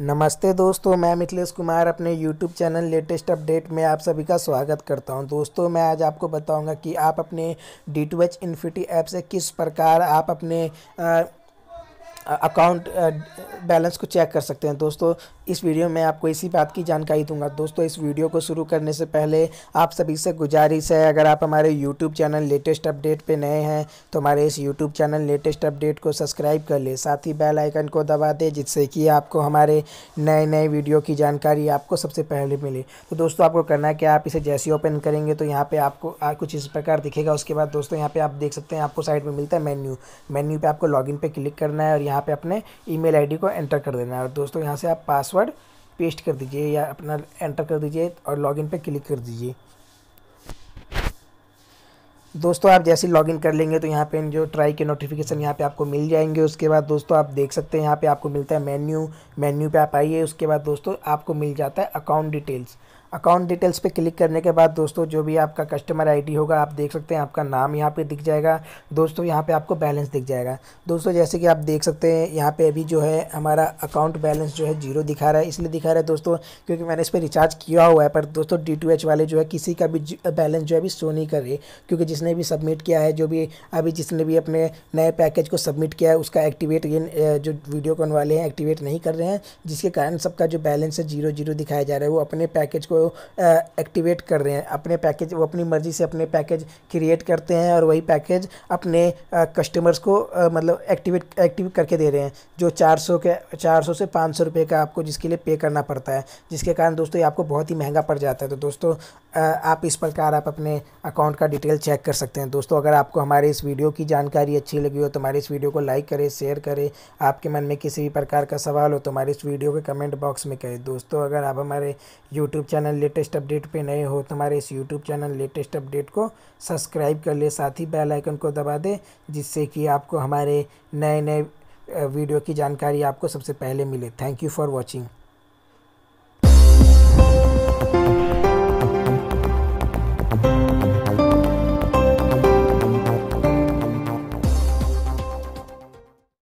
नमस्ते दोस्तों मैं मिथिलेश कुमार अपने YouTube चैनल लेटेस्ट अपडेट में आप सभी का स्वागत करता हूं दोस्तों मैं आज आपको बताऊंगा कि आप अपने D two H infinity app से किस प्रकार आप अपने अकाउंट बैलेंस को चेक कर सकते हैं दोस्तों इस वीडियो में आपको इसी बात की जानकारी दूंगा दोस्तों इस वीडियो को शुरू करने से पहले आप सभी से गुजारिश है अगर आप हमारे यूट्यूब चैनल लेटेस्ट अपडेट पर नए हैं तो हमारे इस यूट्यूब चैनल लेटेस्ट अपडेट को सब्सक्राइब कर ले साथ ही बेल आइकन को दबा दें जिससे कि आपको हमारे नए नए वीडियो की जानकारी आपको सबसे पहले मिले तो दोस्तों आपको करना है कि आप इसे जैसे ओपन करेंगे तो यहाँ पे आपको कुछ इस प्रकार दिखेगा उसके बाद दोस्तों यहाँ पे आप देख सकते हैं आपको साइड में मिलता है मेन्यू मेन्यू पे आपको लॉगिन पे क्लिक करना है और यहाँ पे अपने ईमेल आईडी को आपको एंटर कर देना है और दोस्तों यहाँ से आप पासवर्ड पेस्ट कर दीजिए या अपना एंटर कर दीजिए और लॉगिन पे क्लिक कर दीजिए दोस्तों आप जैसे लॉगिन कर लेंगे तो यहाँ पे जो ट्राई के नोटिफिकेशन यहाँ पे आपको मिल जाएंगे उसके बाद दोस्तों आप देख सकते हैं यहाँ पे आपको मिलता है मेन्यू मेन्यू पे आप आइए उसके बाद दोस्तों आपको मिल जाता है अकाउंट डिटेल्स अकाउंट डिटेल्स पे क्लिक करने के बाद दोस्तों जो भी आपका कस्टमर आईडी होगा आप देख सकते हैं आपका नाम यहाँ पे दिख जाएगा दोस्तों यहाँ पे आपको बैलेंस दिख जाएगा दोस्तों जैसे कि आप देख सकते हैं यहाँ पे अभी जो है हमारा अकाउंट बैलेंस जो है जीरो दिखा रहा है इसलिए दिखा रहा है दोस्तों क्योंकि मैंने इस पर रिचार्ज किया हुआ है पर दोस्तों डी वाले जो है किसी का भी बैलेंस जो है अभी शो नहीं कर रही क्योंकि जिसने भी सबमिट किया है जो भी अभी जिसने भी अपने नए पैकेज को सबमिट किया है उसका एक्टिवेट ये जो वीडियो कॉन वाले हैं एक्टिवेट नहीं कर रहे हैं जिसके कारण सबका जो बैलेंस है जीरो जीरो दिखाया जा रहा है वो अपने पैकेज को एक्टिवेट कर रहे हैं अपने पैकेज वो अपनी मर्ज़ी से अपने पैकेज क्रिएट करते हैं और वही पैकेज अपने कस्टमर्स को मतलब एक्टिवेट एक्टिव करके दे रहे हैं जो 400 के 400 से 500 सौ का आपको जिसके लिए पे करना पड़ता है जिसके कारण दोस्तों ये आपको बहुत ही महंगा पड़ जाता है तो दोस्तों आप इस प्रकार आप अपने अकाउंट का डिटेल चेक कर सकते हैं दोस्तों अगर आपको हमारे इस वीडियो की जानकारी अच्छी लगी हो तो हमारे इस वीडियो को लाइक करें शेयर करें आपके मन में किसी भी प्रकार का सवाल हो तो हमारे इस वीडियो के कमेंट बॉक्स में करें दोस्तों अगर आप हमारे YouTube channel channel latest update पे नए हो तो हमारे इस यूट्यूब चैनल लेटेस्ट अपडेट को सब्सक्राइब कर ले साथ ही बेल आइकन को दबा दे जिससे कि आपको हमारे नए नए वीडियो की जानकारी आपको सबसे पहले मिले थैंक यू फॉर वॉचिंग